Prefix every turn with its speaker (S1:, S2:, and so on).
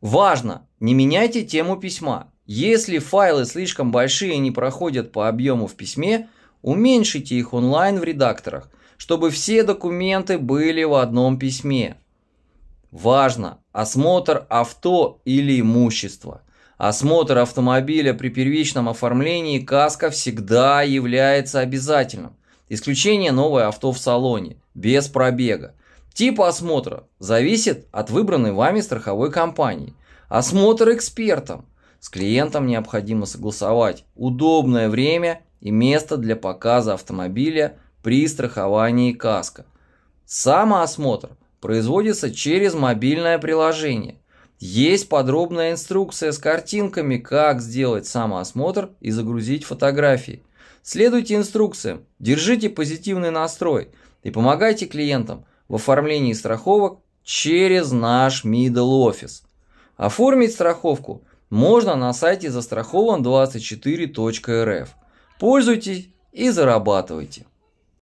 S1: Важно, не меняйте тему письма. Если файлы слишком большие и не проходят по объему в письме, уменьшите их онлайн в редакторах, чтобы все документы были в одном письме. Важно, осмотр авто или имущества. Осмотр автомобиля при первичном оформлении каска всегда является обязательным. Исключение новое авто в салоне, без пробега. Тип осмотра зависит от выбранной вами страховой компании. Осмотр экспертом. С клиентом необходимо согласовать удобное время и место для показа автомобиля при страховании каска. Самоосмотр производится через мобильное приложение. Есть подробная инструкция с картинками, как сделать самоосмотр и загрузить фотографии. Следуйте инструкциям, держите позитивный настрой и помогайте клиентам в оформлении страховок через наш middle office. Оформить страховку можно на сайте застрахован24.рф. Пользуйтесь и зарабатывайте.